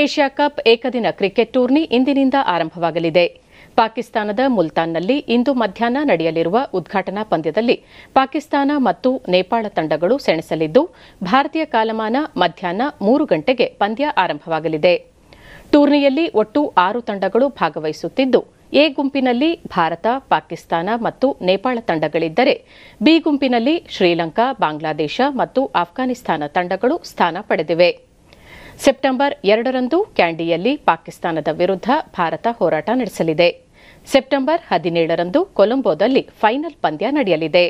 Asia cup ಏಕದಿನ cricket tourney ಇಂದಿನಿಂದ ಆರಂಭವಾಗಲಿದೆ ಪಾಕಿಸ್ತಾನದ ಮುಲ್ತಾನ್ನಲ್ಲಿ ಇಂದು ಮಧ್ಯಾಹ್ನ ನಡೆಯಲಿರುವ ಉದ್ಘಾಟನಾ ಪಂದ್ಯದಲ್ಲಿ ಪಾಕಿಸ್ತಾನ ಮತ್ತು ನೇಪಾಳ ತಂಡಗಳು ಸೆಣಸಲಿದ್ದು ಭಾರತೀಯ ಕಾಲಮಾನ ಮಧ್ಯಾಹ್ನ ಮೂರು ಗಂಟೆಗೆ ಪಂದ್ಯ ಆರಂಭವಾಗಲಿದೆ ಟೂರ್ನಿಯಲ್ಲಿ ಒಟ್ಟು ಆರು ತಂಡಗಳು ಭಾಗವಹಿಸುತ್ತಿದ್ದು ಎ ಗುಂಪಿನಲ್ಲಿ ಭಾರತ ಪಾಕಿಸ್ತಾನ ಮತ್ತು ನೇಪಾಳ ತಂಡಗಳಿದ್ದರೆ ಬಿ ಗುಂಪಿನಲ್ಲಿ ಶ್ರೀಲಂಕಾ ಬಾಂಗ್ಲಾದೇಶ ಮತ್ತು ಆಫ್ಘಾನಿಸ್ತಾನ ತಂಡಗಳು ಸ್ಥಾನ ಪಡೆದಿವೆ ಸೆಪ್ಟೆಂಬರ್ ಎರಡರಂದು ಕ್ಯಾಂಡಿಯಲ್ಲಿ ಪಾಕಿಸ್ತಾನದ ವಿರುದ್ಧ ಭಾರತ ಹೋರಾಟ ನಡೆಸಲಿದೆ ಸೆಪ್ಟೆಂಬರ್ ಹದಿನೇಳರಂದು ಕೊಲಂಬೋದಲ್ಲಿ ಫೈನಲ್ ಪಂದ್ಯ ನಡೆಯಲಿದೆ